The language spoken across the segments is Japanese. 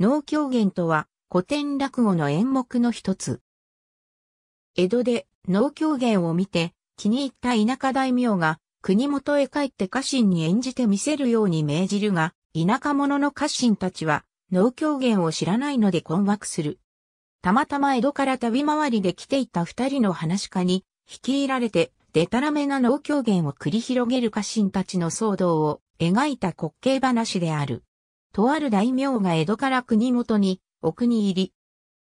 能狂言とは古典落語の演目の一つ。江戸で能狂言を見て気に入った田舎大名が国元へ帰って家臣に演じてみせるように命じるが、田舎者の家臣たちは能狂言を知らないので困惑する。たまたま江戸から旅回りで来ていた二人の話家に率いられてデタラメな能狂言を繰り広げる家臣たちの騒動を描いた滑稽話である。とある大名が江戸から国元に、お国入り。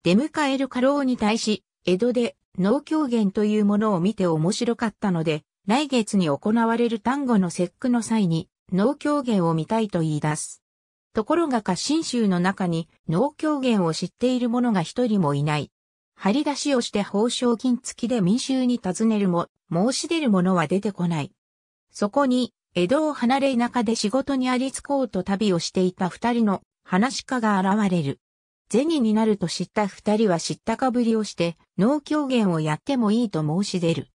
出迎える家老に対し、江戸で農狂言というものを見て面白かったので、来月に行われる単語の節句の際に、農狂言を見たいと言い出す。ところが家臣衆の中に農狂言を知っている者が一人もいない。張り出しをして報奨金付きで民衆に尋ねるも、申し出る者は出てこない。そこに、江戸を離れ田舎で仕事にありつこうと旅をしていた二人の話し家が現れる。銭になると知った二人は知ったかぶりをして農狂言をやってもいいと申し出る。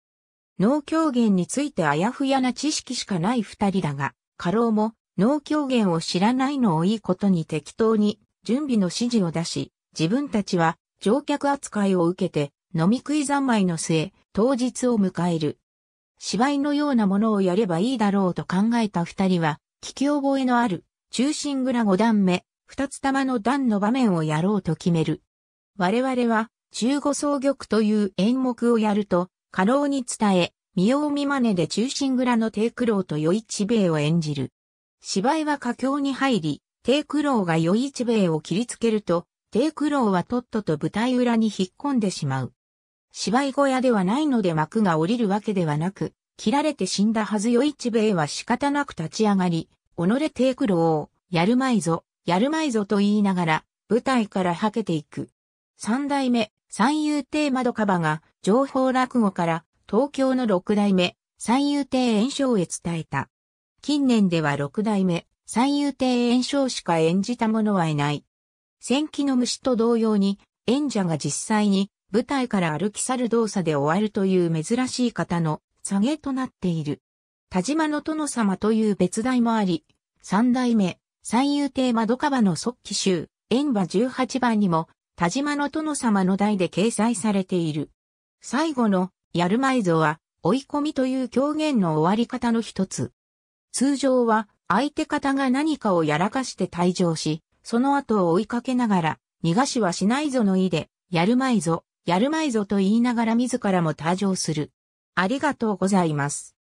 農狂言についてあやふやな知識しかない二人だが、家老も農狂言を知らないのをいいことに適当に準備の指示を出し、自分たちは乗客扱いを受けて飲み食い三昧の末、当日を迎える。芝居のようなものをやればいいだろうと考えた二人は、聞き覚えのある、中心蔵五段目、二つ玉の段の場面をやろうと決める。我々は、中五奏玉という演目をやると、過労に伝え、見よう見真似で中心蔵の低苦労と余一兵衛を演じる。芝居は佳境に入り、低苦労が余一兵衛を切りつけると、低苦労はとっとと舞台裏に引っ込んでしまう。芝居小屋ではないので幕が降りるわけではなく、切られて死んだはずよ一兵衛は仕方なく立ち上がり、己手苦労を、やるまいぞ、やるまいぞと言いながら、舞台からはけていく。三代目、三遊亭窓カバが、情報落語から、東京の六代目、三遊亭炎章へ伝えた。近年では六代目、三遊亭炎章しか演じた者はいない。戦記の虫と同様に、演者が実際に舞台から歩き去る動作で終わるという珍しい方の下げとなっている。田島の殿様という別題もあり、三代目、三遊亭窓川の即帰集、演馬18番にも、田島の殿様の題で掲載されている。最後の、やるまいぞは、追い込みという狂言の終わり方の一つ。通常は、相手方が何かをやらかして退場し、その後を追いかけながら、逃がしはしないぞの意で、やるまいぞ、やるまいぞと言いながら自らも退場する。ありがとうございます。